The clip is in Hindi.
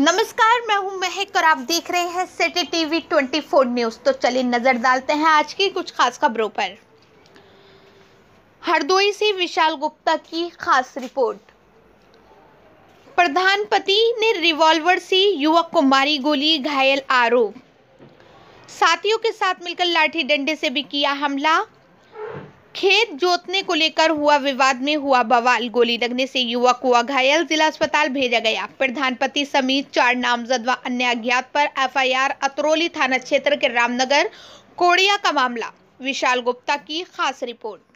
नमस्कार मैं हूं महक और आप देख रहे हैं सिटी टीवी 24 न्यूज तो चलिए नजर डालते हैं आज की कुछ खास खबरों पर हरदोई से विशाल गुप्ता की खास रिपोर्ट प्रधानपति ने रिवॉल्वर से युवक को मारी गोली घायल आरोप साथियों के साथ मिलकर लाठी डंडे से भी किया हमला खेत जोतने को लेकर हुआ विवाद में हुआ बवाल गोली लगने से युवक हुआ घायल जिला अस्पताल भेजा गया प्रधानपति समीत चार नामजद व अन्य अज्ञात पर एफआईआर अतरोली थाना क्षेत्र के रामनगर कोड़िया का मामला विशाल गुप्ता की खास रिपोर्ट